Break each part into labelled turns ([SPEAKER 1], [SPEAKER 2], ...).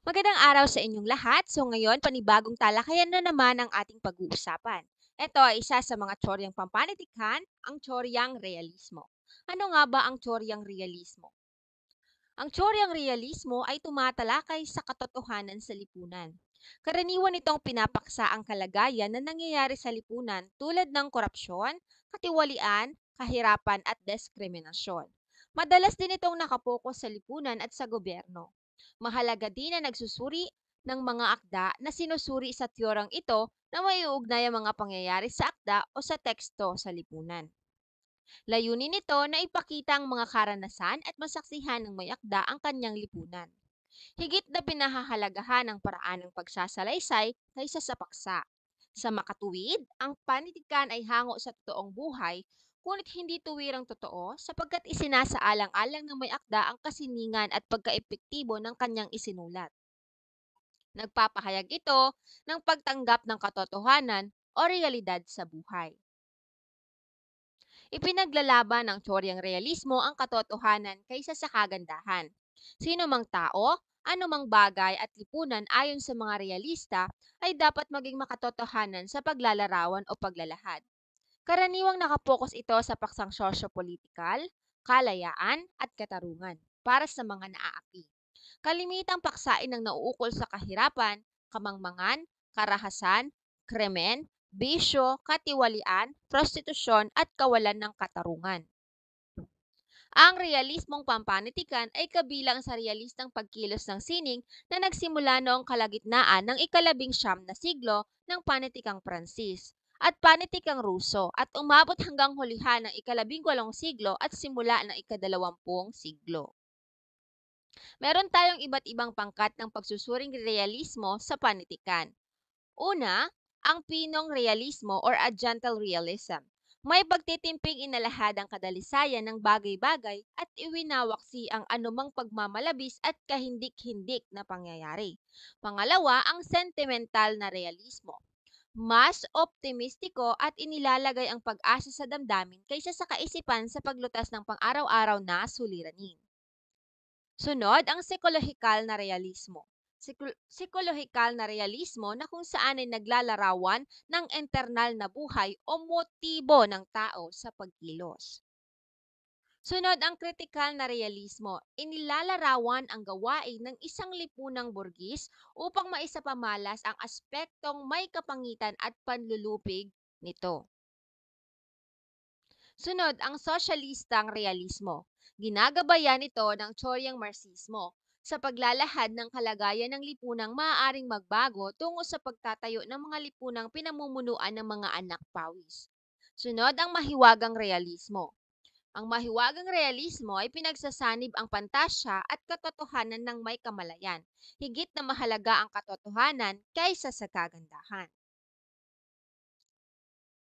[SPEAKER 1] Magandang araw sa inyong lahat. So ngayon, panibagong talakayan na naman ang ating pag-uusapan. Ito ay isa sa mga tsoryang pampanitikan, ang tsoryang realismo. Ano nga ba ang tsoryang realismo? Ang tsoryang realismo ay tumatalakay sa katotohanan sa lipunan. Karaniwan itong pinapaksa ang kalagayan na nangyayari sa lipunan tulad ng korupsyon, katiwalian, kahirapan at diskriminasyon. Madalas din itong nakapokus sa lipunan at sa gobyerno. Mahalaga din na nagsusuri ng mga akda na sinusuri sa teorang ito na may uugnay ang mga pangyayari sa akda o sa teksto sa lipunan. Layunin nito na ipakita ang mga karanasan at masaksihan ng may akda ang kanyang lipunan. Higit na pinahahalagahan ang paraan ng pagsasalaysay kaysa sa paksa. Sa makatuwid, ang panitikan ay hango sa totoong buhay Ngunit hindi tuwirang totoo sapagkat isinasaalang-alang ng may akda ang kasiningan at pagkaepektibo ng kanyang isinulat. Nagpapahayag ito ng pagtanggap ng katotohanan o realidad sa buhay. Ipinaglalaban ng tsoryang realismo ang katotohanan kaysa sa kagandahan. Sino mang tao, anumang bagay at lipunan ayon sa mga realista ay dapat maging makatotohanan sa paglalarawan o paglalahad. Karaniwang nakapokus ito sa paksang sosyo-politikal, kalayaan at katarungan para sa mga naaapi. Kalimitang paksain ng nauukol sa kahirapan, kamangmangan, karahasan, krimen, bisyo, katiwalian, prostitusyon at kawalan ng katarungan. Ang realismong pampanitikan ay kabilang sa realistang pagkilos ng sining na nagsimula noong kalagitnaan ng ikalabing siyam na siglo ng panitikang Pransis at panitikang Ruso at umabot hanggang hulihan ng ikalabing walong siglo at simula ng ikadalawampung siglo. Meron tayong iba't ibang pangkat ng pagsusuring realismo sa panitikan. Una, ang pinong realismo or adjunctal realism. May pagtitimping inalahad ang kadalisayan ng bagay-bagay at iwinawaksi ang anumang pagmamalabis at kahindik-hindik na pangyayari. Pangalawa, ang sentimental na realismo mas optimistiko at inilalagay ang pag-asa sa damdamin kaysa sa kaisipan sa paglutas ng pang-araw-araw na suliranin. Sunod ang psikolohikal na realismo. Psikolohikal na realismo na kung saan ay naglalarawan ng internal na buhay o motibo ng tao sa pagkilos. Sunod ang kritikal na realismo. Inilalarawan ang gawain ng isang lipunang burgis upang maisapamalas ang aspektong may kapangitan at panlulupig nito. Sunod ang sosyalistang realismo. Ginagabayan ito ng tsoryang marxismo sa paglalahad ng kalagayan ng lipunang maaaring magbago tungo sa pagtatayo ng mga lipunang pinamumunuan ng mga anak pawis. Sunod ang mahiwagang realismo ang mahiwagang realismo ay pinagsasanib ang pantasya at katotohanan ng may kamalayan. Higit na mahalaga ang katotohanan kaysa sa kagandahan.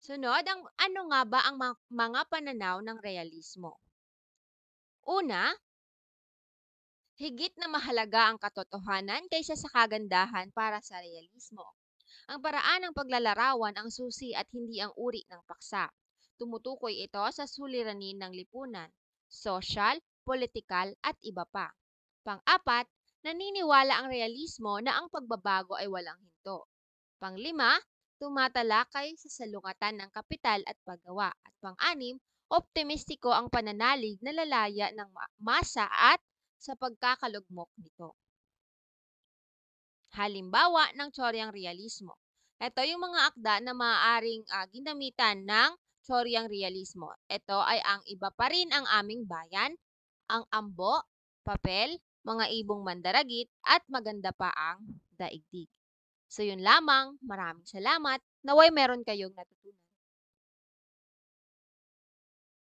[SPEAKER 1] Sunod, ang ano nga ba ang mga pananaw ng realismo? Una, higit na mahalaga ang katotohanan kaysa sa kagandahan para sa realismo. Ang paraan ng paglalarawan ang susi at hindi ang uri ng paksa. Tumutukoy ito sa suliranin ng lipunan, social, politikal at iba pa. Pang-apat, naniniwala ang realismo na ang pagbabago ay walang hinto. Panglima, tumatalakay sa salungatan ng kapital at paggawa. At pang-anim, optimistiko ang pananalig na lalaya ng masa at sa pagkakalugmok nito. Halimbawa ng tsoryang realismo. Ito yung mga akda na maaaring uh, ginamitan ng Choryang Realismo. Ito ay ang iba pa rin ang aming bayan, ang ambo, papel, mga ibong mandaragit, at maganda pa ang daigdig. So yun lamang, maraming salamat. Naway meron kayong natutunan.